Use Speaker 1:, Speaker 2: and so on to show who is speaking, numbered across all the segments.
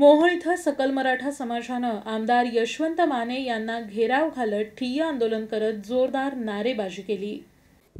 Speaker 1: मोहोळ इथं सकल मराठा समाजानं आमदार यशवंत माने यांना घेराव घालत ठिय्या आंदोलन करत जोरदार नारेबाजी केली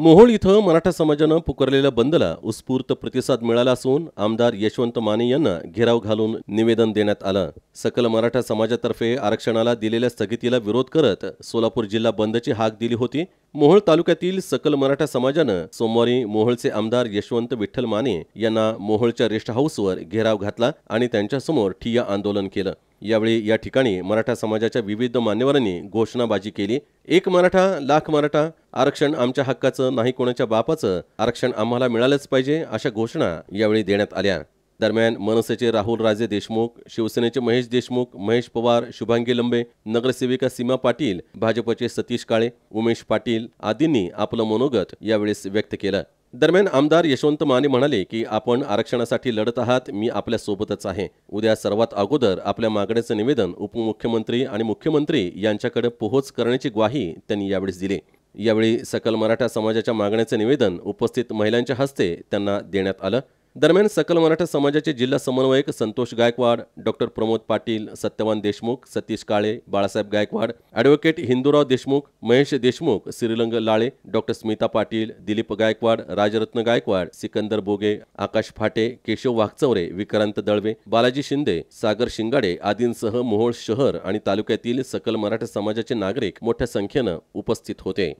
Speaker 2: मोहोळ इथं मराठा समाजानं पुकारलेल्या बंदला उत्स्फूर्त प्रतिसाद मिळाला असून आमदार यशवंत माने यांना घेराव घालून निवेदन देण्यात आलं सकल मराठा समाजातर्फे आरक्षणाला दिलेल्या स्थगितीला विरोध करत सोलापूर जिल्हा बंदची हाक दिली होती मोहोळ तालुक्यातील सकल मराठा समाजानं सोमवारी मोहोळचे आमदार यशवंत विठ्ठल माने यांना मोहोळच्या रेस्ट हाऊसवर घेराव घातला आणि त्यांच्यासमोर ठिय्या आंदोलन केलं यावेळी या ठिकाणी मराठा समाजाच्या विविध मान्यवरांनी घोषणाबाजी केली एक मराठा लाख मराठा आरक्षण आमच्या हक्काचं नाही कोणाच्या बापाचं आरक्षण आम्हाला मिळालंच पाहिजे अशा घोषणा यावेळी देण्यात आल्या दरम्यान मनसेचे राहुल राजे देशमुख शिवसेनेचे महेश देशमुख महेश पवार शुभांगी लंबे नगरसेविका सीमा पाटील भाजपचे सतीश काळे उमेश पाटील आदींनी आपलं मनोगत यावेळेस व्यक्त केलं दरम्यान आमदार यशवंत माने म्हणाले की आपण आरक्षणासाठी लढत आहात मी आपल्या सोबतच आहे उद्या सर्वात अगोदर आपल्या मागण्याचं निवेदन उपमुख्यमंत्री आणि मुख्यमंत्री यांच्याकडे पोहोच करण्याची ग्वाही त्यांनी यावेळी दिली यावेळी सकल मराठा समाजाच्या मागण्याचं निवेदन उपस्थित महिलांच्या हस्ते त्यांना देण्यात आलं दरम्यान सकल मराठा समाजाचे जिल्हा समन्वयक Santosh Gaikwad doctor Pramod Patil Satyavan Deshmukh Satish Kale Balasaheb Gaikwad advocate Hindurao Deshmukh Mahesh Deshmukh Shrirang Lale doctor Smita Patil Dilip Gaikwad Rajratna Gaikwad Sikandar Boge Akash Phate Keshav Waghchaure Vikrant दळवे Balaji Shinde सागर शिंगाडे आदींसह मोहोळ शहर आणि तालुक्यातील सकल मराठा समाजाचे नागरिक मोठ्या संख्येनं उपस्थित होते